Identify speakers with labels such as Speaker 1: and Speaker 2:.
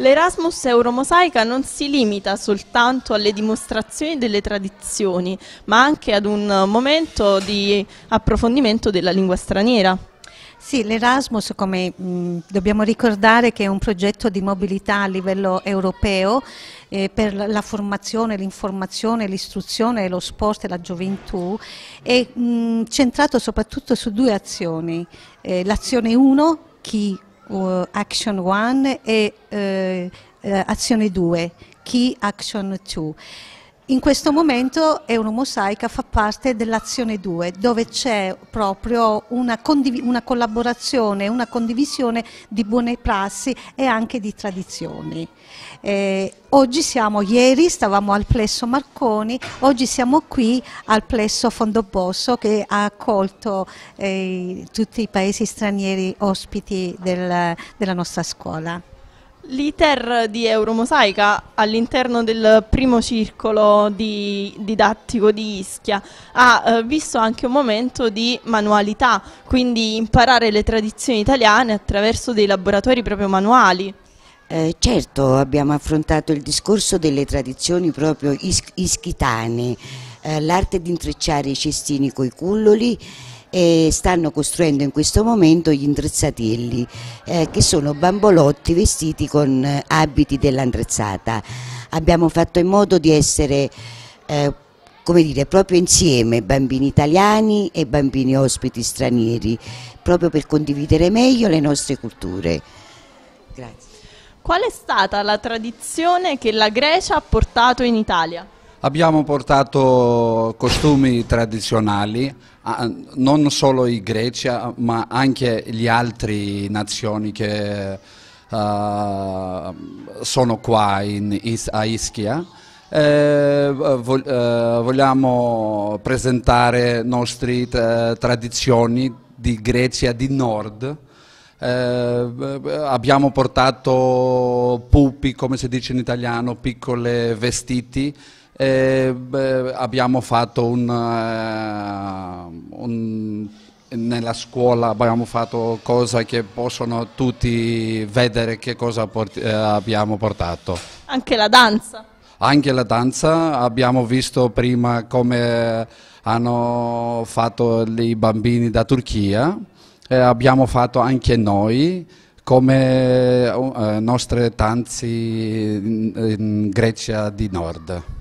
Speaker 1: L'Erasmus Euromosaica non si limita soltanto alle dimostrazioni delle tradizioni, ma anche ad un momento di approfondimento della lingua straniera. Sì, l'Erasmus, come mh, dobbiamo ricordare, che è un progetto di
Speaker 2: mobilità a livello europeo eh, per la formazione, l'informazione, l'istruzione, lo sport e la gioventù, è mh, centrato soprattutto su due azioni. Eh, l'azione 1, chi uh, Action 1 e uh, Azione 2, Key Action 2. In questo momento Mosaica fa parte dell'azione 2 dove c'è proprio una, una, collaborazione, una condivisione di buone prassi e anche di tradizioni. Eh, oggi siamo, ieri stavamo al plesso Marconi, oggi siamo qui al plesso Fondobosso che ha accolto eh, tutti i paesi stranieri ospiti del, della nostra scuola.
Speaker 1: L'iter di Euromosaica all'interno del primo circolo di didattico di Ischia ha eh, visto anche un momento di manualità, quindi imparare le tradizioni italiane attraverso dei laboratori proprio manuali.
Speaker 3: Eh, certo, abbiamo affrontato il discorso delle tradizioni proprio isch ischitane, eh, l'arte di intrecciare i cestini coi culloli e stanno costruendo in questo momento gli indrezzatielli eh, che sono bambolotti vestiti con eh, abiti dell'andrezzata. Abbiamo fatto in modo di essere eh, come dire, proprio insieme bambini italiani e bambini ospiti stranieri, proprio per condividere meglio le nostre culture. Grazie.
Speaker 1: Qual è stata la tradizione che la Grecia ha portato in Italia?
Speaker 4: Abbiamo portato costumi tradizionali, non solo i Grecia, ma anche le altre nazioni che uh, sono qua in, a Ischia. Eh, eh vogliamo presentare le nostre eh, tradizioni di Grecia di Nord. Eh, abbiamo portato pupi, come si dice in italiano, piccole vestiti eh, beh, abbiamo fatto un, uh, un, nella scuola abbiamo fatto cose che possono tutti vedere che cosa port eh, abbiamo portato.
Speaker 1: Anche la danza.
Speaker 4: Anche la danza, abbiamo visto prima come hanno fatto i bambini da Turchia, e abbiamo fatto anche noi come eh, nostre tanzi in, in Grecia di Nord.